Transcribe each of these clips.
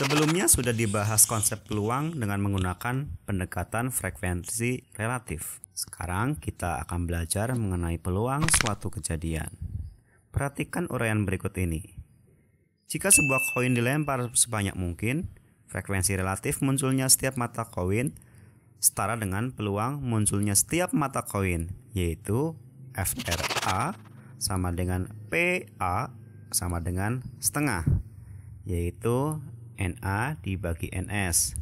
Sebelumnya sudah dibahas konsep peluang dengan menggunakan pendekatan frekuensi relatif. Sekarang kita akan belajar mengenai peluang suatu kejadian. Perhatikan uraian berikut ini. Jika sebuah koin dilempar sebanyak mungkin, frekuensi relatif munculnya setiap mata koin setara dengan peluang munculnya setiap mata koin, yaitu FRA sama dengan PA sama dengan setengah, yaitu NA dibagi NS.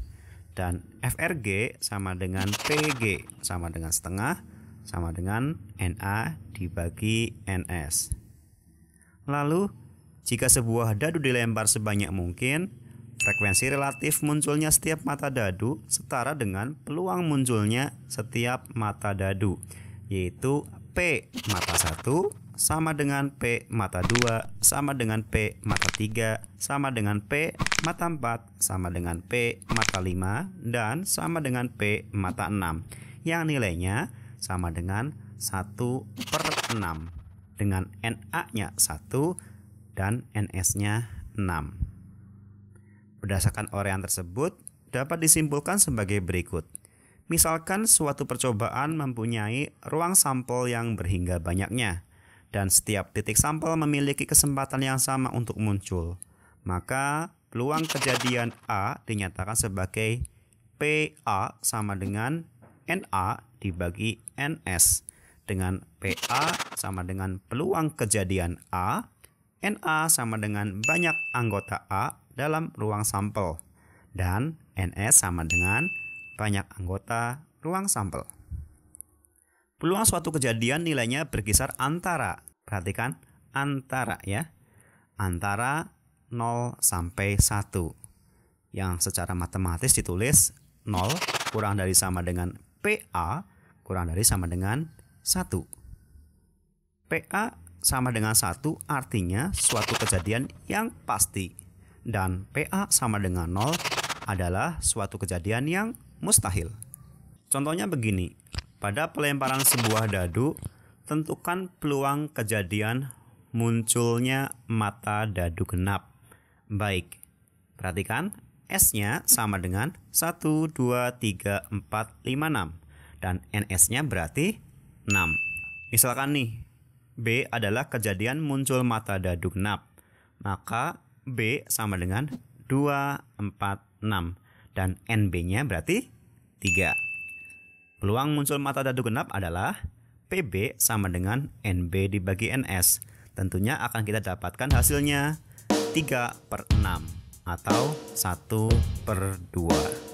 Dan FRG sama dengan PG, sama dengan setengah, sama dengan NA dibagi NS. Lalu, jika sebuah dadu dilempar sebanyak mungkin, frekuensi relatif munculnya setiap mata dadu setara dengan peluang munculnya setiap mata dadu, yaitu P mata 1 sama dengan P mata 2 sama dengan P mata 3 sama dengan P mata 4 sama dengan P mata 5 dan sama dengan P mata 6 yang nilainya sama dengan 1 per 6 dengan NA-nya 1 dan NS-nya 6. Berdasarkan orean tersebut dapat disimpulkan sebagai berikut. Misalkan suatu percobaan mempunyai ruang sampel yang berhingga banyaknya dan setiap titik sampel memiliki kesempatan yang sama untuk muncul. Maka, peluang kejadian A dinyatakan sebagai PA sama dengan NA dibagi NS dengan PA sama dengan peluang kejadian A, NA sama dengan banyak anggota A dalam ruang sampel, dan NS sama dengan banyak anggota ruang sampel. Peluang suatu kejadian nilainya berkisar antara, perhatikan, antara ya. Antara 0 sampai 1. Yang secara matematis ditulis 0 kurang dari sama dengan PA kurang dari sama dengan 1. PA sama dengan 1 artinya suatu kejadian yang pasti dan PA sama dengan 0 adalah suatu kejadian yang mustahil. Contohnya begini, pada pelemparan sebuah dadu, tentukan peluang kejadian munculnya mata dadu genap. Baik, perhatikan S-nya sama dengan 1, 2, 3, 4, 5, 6. Dan NS-nya berarti 6. Misalkan nih, B adalah kejadian muncul mata dadu genap. Maka B sama dengan 2, 4, 6. Dan NB-nya berarti 3. Peluang muncul mata dadu genap adalah PB sama dengan NB dibagi NS. Tentunya akan kita dapatkan hasilnya 3 per 6 atau 1 per 2.